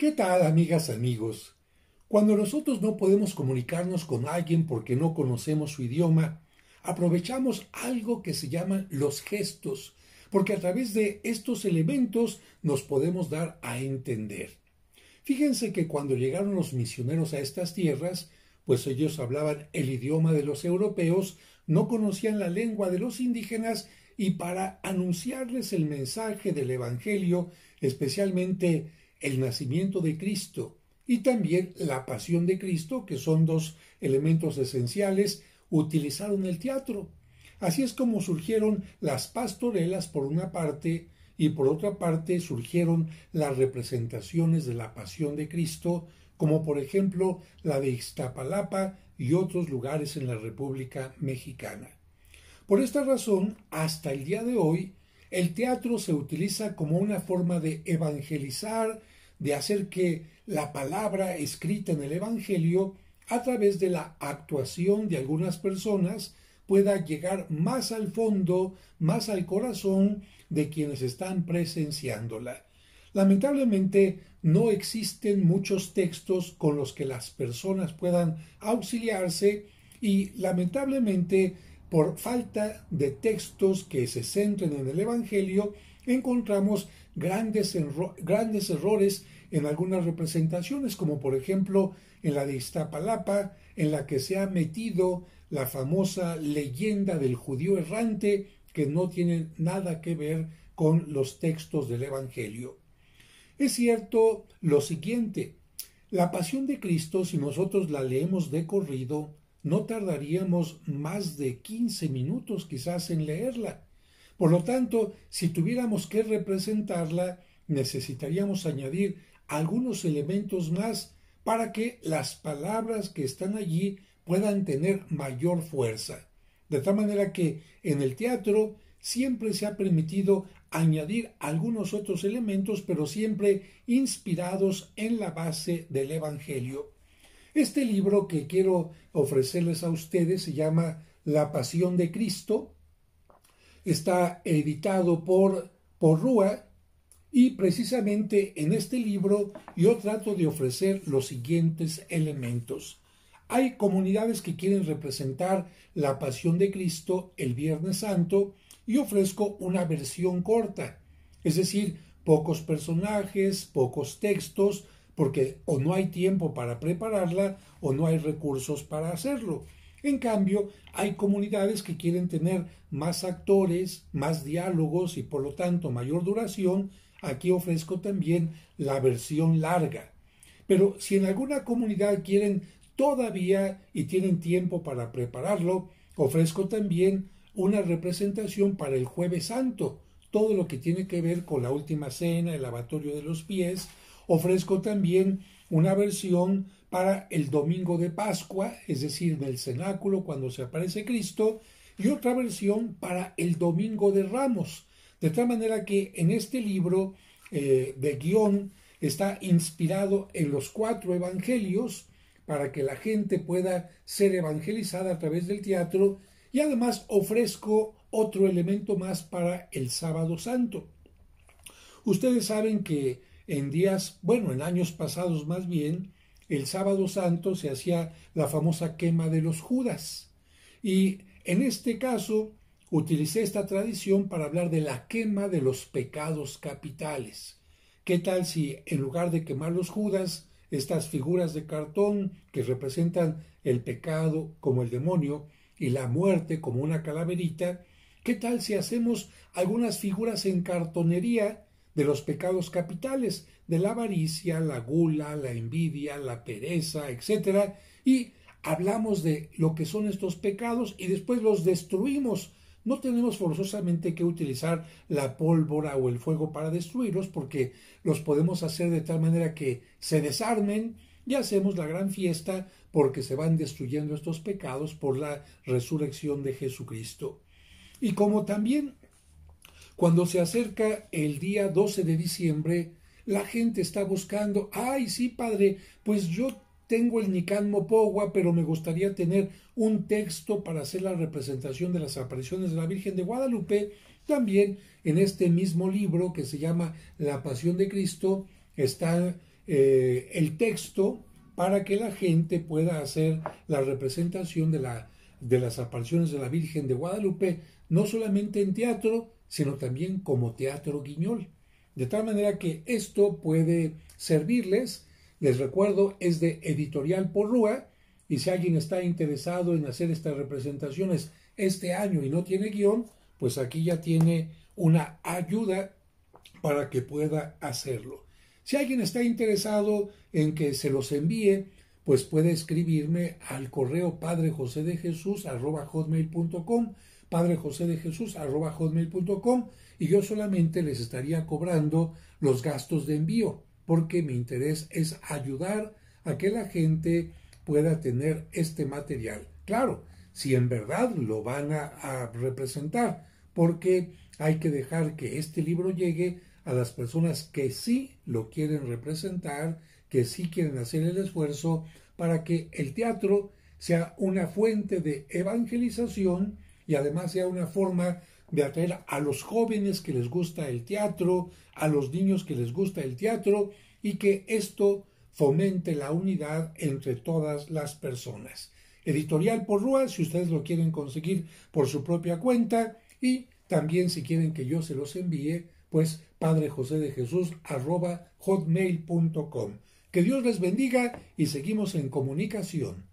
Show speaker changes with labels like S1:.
S1: ¿Qué tal, amigas, amigos? Cuando nosotros no podemos comunicarnos con alguien porque no conocemos su idioma, aprovechamos algo que se llama los gestos, porque a través de estos elementos nos podemos dar a entender. Fíjense que cuando llegaron los misioneros a estas tierras, pues ellos hablaban el idioma de los europeos, no conocían la lengua de los indígenas y para anunciarles el mensaje del Evangelio, especialmente el nacimiento de Cristo y también la pasión de Cristo, que son dos elementos esenciales, utilizaron el teatro. Así es como surgieron las pastorelas por una parte y por otra parte surgieron las representaciones de la pasión de Cristo, como por ejemplo la de Iztapalapa y otros lugares en la República Mexicana. Por esta razón, hasta el día de hoy, el teatro se utiliza como una forma de evangelizar, de hacer que la palabra escrita en el Evangelio, a través de la actuación de algunas personas, pueda llegar más al fondo, más al corazón de quienes están presenciándola. Lamentablemente no existen muchos textos con los que las personas puedan auxiliarse y lamentablemente por falta de textos que se centren en el Evangelio, encontramos grandes, grandes errores en algunas representaciones, como por ejemplo en la de Iztapalapa, en la que se ha metido la famosa leyenda del judío errante, que no tiene nada que ver con los textos del Evangelio. Es cierto lo siguiente, la pasión de Cristo, si nosotros la leemos de corrido, no tardaríamos más de 15 minutos quizás en leerla. Por lo tanto, si tuviéramos que representarla, necesitaríamos añadir algunos elementos más para que las palabras que están allí puedan tener mayor fuerza. De tal manera que en el teatro siempre se ha permitido añadir algunos otros elementos, pero siempre inspirados en la base del Evangelio. Este libro que quiero ofrecerles a ustedes se llama La Pasión de Cristo. Está editado por, Rúa y precisamente en este libro yo trato de ofrecer los siguientes elementos. Hay comunidades que quieren representar la pasión de Cristo el Viernes Santo y ofrezco una versión corta, es decir, pocos personajes, pocos textos, porque o no hay tiempo para prepararla o no hay recursos para hacerlo. En cambio, hay comunidades que quieren tener más actores, más diálogos y por lo tanto mayor duración. Aquí ofrezco también la versión larga. Pero si en alguna comunidad quieren todavía y tienen tiempo para prepararlo, ofrezco también una representación para el jueves santo, todo lo que tiene que ver con la última cena, el lavatorio de los pies, ofrezco también una versión para el domingo de Pascua, es decir, del cenáculo cuando se aparece Cristo, y otra versión para el domingo de Ramos. De tal manera que en este libro eh, de guión está inspirado en los cuatro evangelios para que la gente pueda ser evangelizada a través del teatro y además ofrezco otro elemento más para el sábado santo. Ustedes saben que en días, bueno, en años pasados más bien, el sábado santo se hacía la famosa quema de los Judas. Y en este caso utilicé esta tradición para hablar de la quema de los pecados capitales. ¿Qué tal si en lugar de quemar los Judas, estas figuras de cartón que representan el pecado como el demonio y la muerte como una calaverita, ¿qué tal si hacemos algunas figuras en cartonería de los pecados capitales, de la avaricia, la gula, la envidia, la pereza, etcétera, Y hablamos de lo que son estos pecados y después los destruimos. No tenemos forzosamente que utilizar la pólvora o el fuego para destruirlos porque los podemos hacer de tal manera que se desarmen y hacemos la gran fiesta porque se van destruyendo estos pecados por la resurrección de Jesucristo. Y como también cuando se acerca el día 12 de diciembre, la gente está buscando, ay, sí, padre, pues yo tengo el Nican Mopogua, pero me gustaría tener un texto para hacer la representación de las apariciones de la Virgen de Guadalupe. También en este mismo libro que se llama La Pasión de Cristo está eh, el texto para que la gente pueda hacer la representación de, la, de las apariciones de la Virgen de Guadalupe, no solamente en teatro, sino también como teatro guiñol. De tal manera que esto puede servirles. Les recuerdo, es de Editorial Porrúa. Y si alguien está interesado en hacer estas representaciones este año y no tiene guión, pues aquí ya tiene una ayuda para que pueda hacerlo. Si alguien está interesado en que se los envíe, pues puede escribirme al correo padrejosedejesús.com hotmail.com y yo solamente les estaría cobrando los gastos de envío, porque mi interés es ayudar a que la gente pueda tener este material. Claro, si en verdad lo van a representar, porque hay que dejar que este libro llegue a las personas que sí lo quieren representar, que sí quieren hacer el esfuerzo para que el teatro sea una fuente de evangelización y además sea una forma de atraer a los jóvenes que les gusta el teatro, a los niños que les gusta el teatro y que esto fomente la unidad entre todas las personas. Editorial por Rúa, si ustedes lo quieren conseguir por su propia cuenta y también si quieren que yo se los envíe, pues Padre José de Jesús Que Dios les bendiga y seguimos en comunicación.